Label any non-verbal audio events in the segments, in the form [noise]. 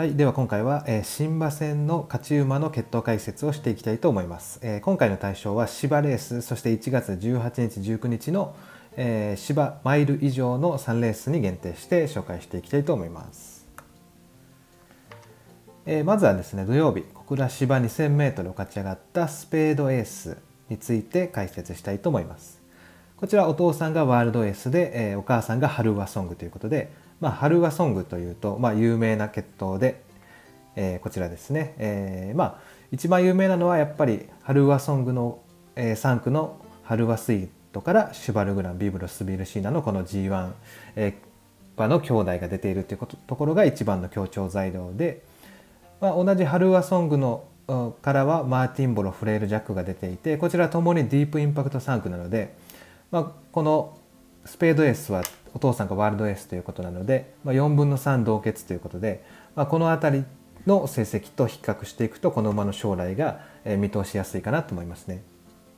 はい、では今回は、えー、新馬戦の勝ち馬の決闘解説をしていきたいと思います、えー、今回の対象は芝レースそして1月18日19日の、えー、芝マイル以上の3レースに限定して紹介していきたいと思います、えまずはですね土曜日小倉芝 2000m を勝ち上がったスペードエースについて解説したいと思いますこちらお父さんがワールドエースで、えお母さんが春和ソングということでまあ、春がソングというと、まあ、有名な血統で、えー、こちらですね、えー、まあ、一番有名なのはやっぱり春はソングの、えー、3区の春はスイートからシュバルグランビブロスビルシーナのこの G1、えー、の兄弟が出ているということところが一番の強調材料で、まあ、同じ春はソングのからはマーティンボロフレール・ジャックが出ていてこちらともにディープインパクト3区なので、まあ、このスペードエースはお父さんがワールドエースということなので、まあ、4分の3同決ということで、まあ、この辺りの成績と比較していくとこの馬の将来が見通しやすいかなと思いますね。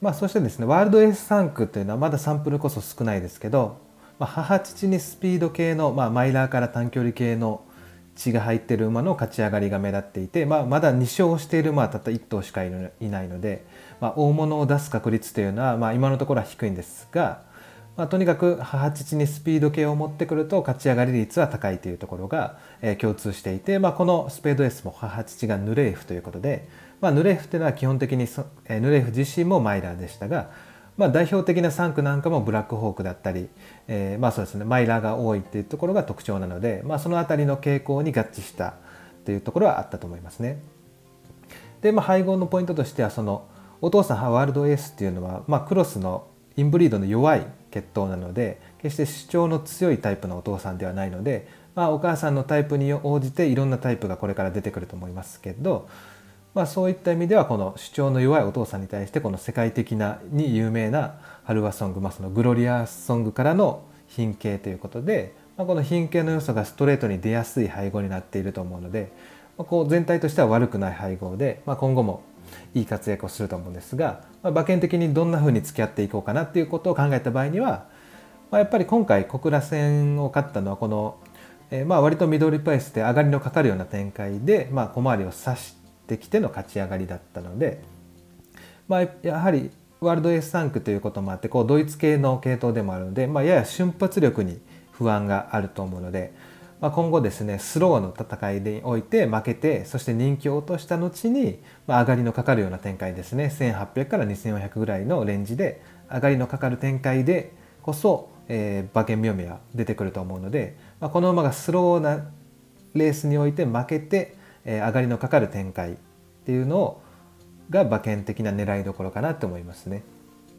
まあ、そしてですねワールドエース3区というのはまだサンプルこそ少ないですけど、まあ、母父にスピード系の、まあ、マイラーから短距離系の血が入っている馬の勝ち上がりが目立っていて、まあ、まだ2勝している馬はたった1頭しかいないので、まあ、大物を出す確率というのは、まあ、今のところは低いんですが、まあ、とにかく母父にスピード系を持ってくると勝ち上がり率は高いというところが、えー、共通していて、まあ、このスペード S も母父がヌレーフということで、まあ、ヌレーフというのは基本的にそ、えー、ヌレーフ自身もマイラーでしたが、まあ、代表的な3区なんかもブラックホークだったり、えー、まあそうですねマイラーが多いっていうところが特徴なので、まあ、その辺りの傾向に合致したというところはあったと思いますね。で、まあ、配合のポイントとしてはそのお父さんワールドエースっていうのは、まあ、クロスのインブリードの弱い血統なので決して主張の強いタイプのお父さんではないので、まあ、お母さんのタイプに応じていろんなタイプがこれから出てくると思いますけど、まあ、そういった意味ではこの主張の弱いお父さんに対してこの世界的なに有名な春和ソング、まあ、そのグロリアソングからの品形ということで、まあ、この品形の要素がストレートに出やすい配合になっていると思うので、まあ、こう全体としては悪くない配合で、まあ、今後もいい活躍をすると思うんですが、まあ、馬券的にどんな風に付き合っていこうかなっていうことを考えた場合には、まあ、やっぱり今回小倉戦を勝ったのはこの、えー、まあ割とミドルプライスで上がりのかかるような展開で、まあ、小回りを指してきての勝ち上がりだったので、まあ、やはりワールド S3 区ということもあってこうドイツ系の系統でもあるので、まあ、やや瞬発力に不安があると思うので。まあ、今後ですねスローの戦いにおいて負けてそして人気を落とした後に、まあ、上がりのかかるような展開ですね1800から2400ぐらいのレンジで上がりのかかる展開でこそ、えー、馬券妙味は出てくると思うので、まあ、この馬がスローなレースにおいて負けて、えー、上がりのかかる展開っていうのをが馬券的な狙いどころかなと思いますね。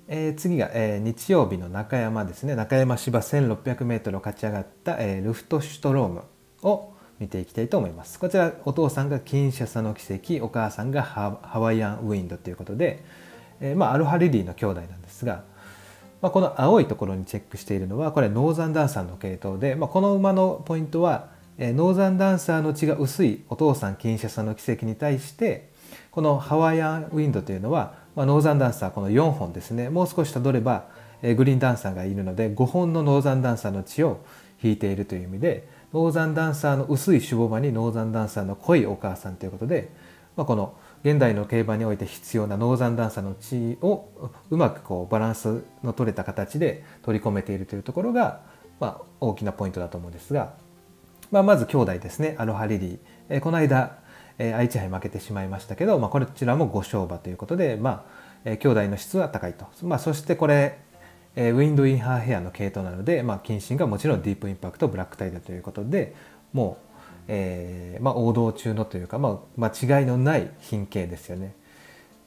えー、次が、えー、日曜日の中山ですね中山芝 1600m を勝ち上がった、えー、ルフトシュトロームを見ていきたいと思いますこちらお父さんがキンシャサの奇跡お母さんがハワイアンウィンドということで、えまあ、アルハリリーの兄弟なんですが、まあ、この青いところにチェックしているのはこれノーザンダンサーの系統で、まあ、この馬のポイントは、えノーザンダンサーの血が薄いお父さんキンシャサの奇跡に対してこのハワイアンウィンドというのはまあ、ノーザンダンサーこの4本ですねもう少したどれば、えグリーンダンサーがいるので5本のノーザンダンサーの血を引いているという意味でノーザンダンサーの薄い守護場にノーザンダンサーの濃いお母さんということで、まあ、この現代の競馬において必要なノーザンダンサーの血をうまくこうバランスの取れた形で取り込めているというところが、まあ、大きなポイントだと思うんですが、まあ、まず兄弟ですねアロハリリー、えこの間え愛知杯負けてしまいましたけど、まあ、こちらも5勝馬ということで、まあえー、兄弟の質は高いと、まあ、そしてこれ、えー、ウィンド・インハーヘアの系統なので、まあ、近親がもちろんディープインパクトブラックタイドということでもう、えーまあ、王道中のというか、まあ、間違いのない品系ですよね。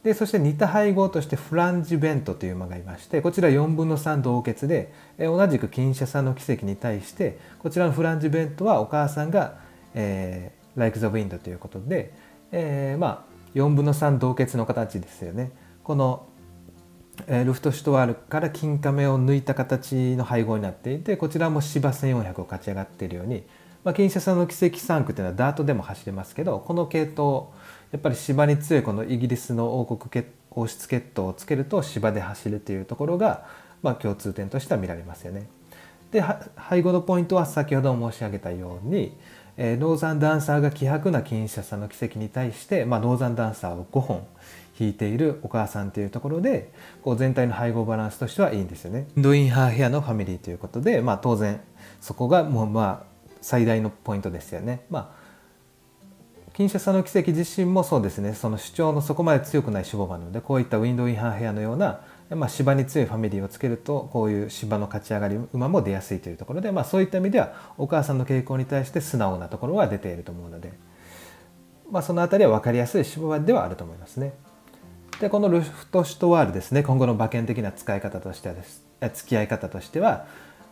でそして似た配合としてフランジベントという馬がいましてこちら4分の3同血で、え同じく金車さんの奇跡に対してこちらのフランジベントはお母さんが、えー、Like the Wind ということで、えー、まあ4分の3同結の形ですよね。この、えー、ルフトシュトワールから金亀を抜いた形の配合になっていてこちらも芝1400を勝ち上がっているように、まあ、金車さんの奇跡3区というのはダートでも走れますけどこの系統やっぱり芝に強いこのイギリスの王国王室血統をつけると芝で走るというところが、まあ、共通点としては見られますよね。で配合のポイントは先ほど申し上げたように、えー、ノーザンダンサーが希薄な金車さんの奇跡に対して、まあ、ノーザンダンサーを5本弾いているお母さんというところでこう全体の配合バランスとしてはいいんですよね。ドインハーヘアのファミリーということで、まあ、当然そこがもうまあ最大のポイントですよね。まあ金車さんの奇跡自身もそうですねその主張のそこまで強くない主語なのでこういったウィンドウインハーヘアのようなまあ、芝に強いファミリーをつけるとこういう芝の勝ち上がり馬も出やすいというところで、まあ、そういった意味ではお母さんの傾向に対して素直なところは出ていると思うので、まあ、その辺りは分かりやすい芝ではあると思いますね。でこのルフトシュトワールですね今後の馬券的な使い方としてはです付き合い方としては、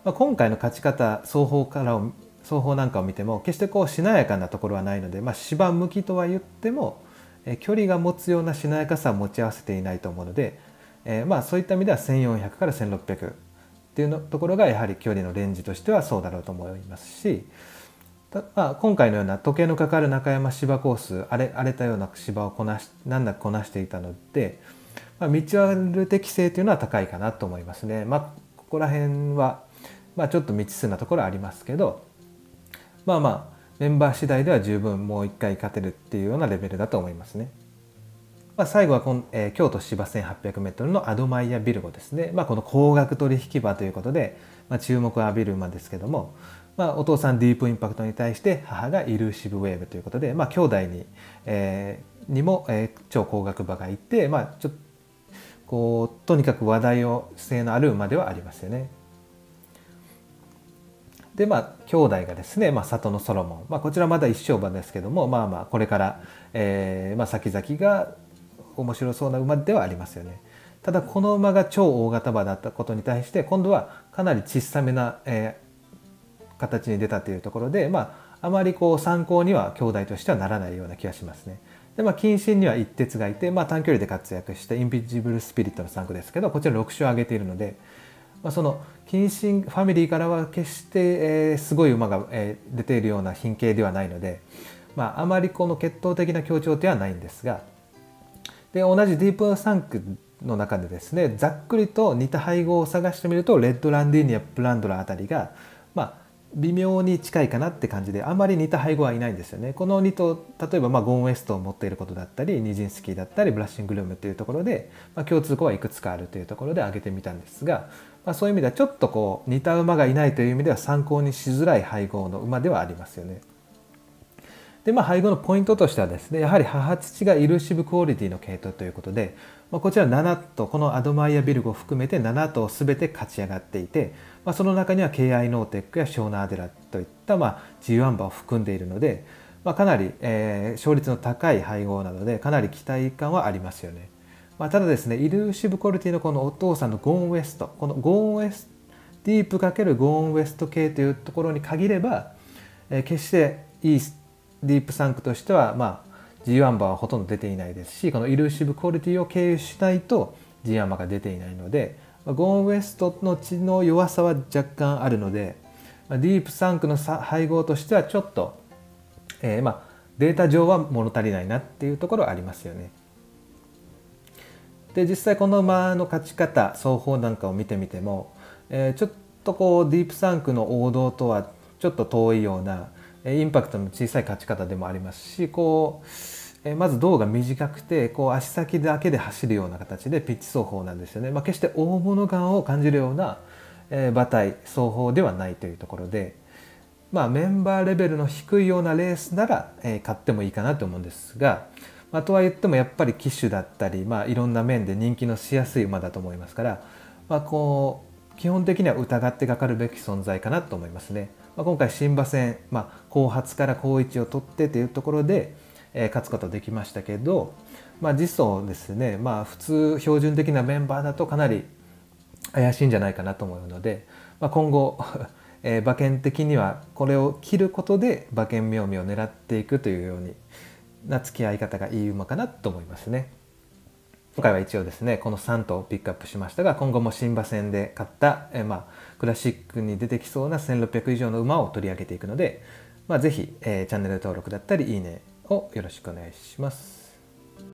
まあ、今回の勝ち方双方から双方なんかを見ても決してこうしなやかなところはないので、まあ、芝向きとは言っても距離が持つようなしなやかさは持ち合わせていないと思うのでえー、まあそういった意味では1400から1600っていうのところがやはり距離のレンジとしてはそうだろうと思いますし、まあ、今回のような時計のかかる中山芝コース荒れ荒れたような芝をこなし難なくこなしていたので、まあ、道歩適性というのは高いかなと思いますね。まあ、ここら辺は、まあ、ちょっと未知数なところありますけどまあまあメンバー次第では十分もう一回勝てるっていうようなレベルだと思いますね。まあ、最後はこの、えー、京都芝 1800m のアドマイヤビルゴですね、まあ、この高額取引場ということで、まあ、注目を浴びる馬ですけども、まあ、お父さんディープインパクトに対して母がイルーシブウェーブということで、まあ、兄弟に,、えー、にも、えー、超高額馬がいて、まあ、ちょっとこうとにかく話題を性のある馬ではありますよね。でまあ兄弟がですね、まあ、里のソロモン、まあ、こちらまだ一勝馬ですけどもまあまあこれから、えーまあ、先々が面白そうな馬ではありますよね。ただこの馬が超大型馬だったことに対して今度はかなり小さめな、えー、形に出たというところで、まあ、あまりこう参考には兄弟としてはならないような気がしますね。でまあ、近親には一徹がいて、まあ、短距離で活躍してインビジブルスピリットの3区ですけどこちら6勝挙げているので、まあ、その近親ファミリーからは決して、えー、すごい馬が、えー、出ているような品形ではないので、まあ、あまりこの血統的な強調ではないんですがで同じディープサンクの中でですねざっくりと似た配合を探してみるとレッドランディーニアブランドラあたりがまあ微妙に近いかなって感じであまり似た配合はいないんですよねこの2と例えばまゴンウエストを持っていることだったりニジンスキーだったりブラッシングルームっていうところで、まあ、共通項はいくつかあるというところで挙げてみたんですが、まあ、そういう意味ではちょっとこう似た馬がいないという意味では参考にしづらい配合の馬ではありますよね。で、まあ、配合のポイントとしてはですね、やはり母土がイルシブクオリティの系統ということで、まあ、こちら7と、このアドマイアビルゴを含めて7と全て勝ち上がっていて、まあ、その中には KI ノーテックやショーナーデラといった、まあ、G1 馬を含んでいるので、まあ、かなり、えー、勝率の高い配合なので、かなり期待感はありますよね。まあ、ただですね、イルシブクオリティのこのお父さんのゴーンウエスト、このゴーンウエスト、ディープ×ゴーンウエスト系というところに限れば、えー、決していいディープサンクとしては、まあ、G1 馬はほとんど出ていないですしこのイルーシブクオリティを経由しないと G1 馬が出ていないので、まあ、ゴーンウエストの血の弱さは若干あるので、まあ、ディープサンクの配合としてはちょっと、えー、まあデータ上は物足りないなっていうところはありますよね。で実際この馬の勝ち方双方なんかを見てみても、えー、ちょっとこうディープサンクの王道とはちょっと遠いようなインパクトの小さい勝ち方でもありますしこうまず胴が短くてこう足先だけで走るような形でピッチ走法なんですよね、まあ、決して大物感を感じるような、え馬体走法ではないというところで、まあ、メンバーレベルの低いようなレースなら、え勝ってもいいかなと思うんですが、まあ、とは言ってもやっぱり騎手だったり、まあ、いろんな面で人気のしやすい馬だと思いますから、まあ、こう基本的には疑ってかかるべき存在かなと思いますね。まあ、今回新馬戦、まあ、後発から後位置を取ってというところで、えー、勝つことできましたけど、まあ、実装ですね、まあ、普通標準的なメンバーだとかなり怪しいんじゃないかなと思うので、まあ、今後 [laughs] え馬券的にはこれを切ることで馬券妙味を狙っていくというようにな付き合い方がいい馬かなと思いますね。今回は一応ですねこの3頭をピックアップしましたが今後も新馬戦で買った、えまあ、クラシックに出てきそうな1600以上の馬を取り上げていくので、まあ、ぜひ、えー、チャンネル登録だったりいいねをよろしくお願いします。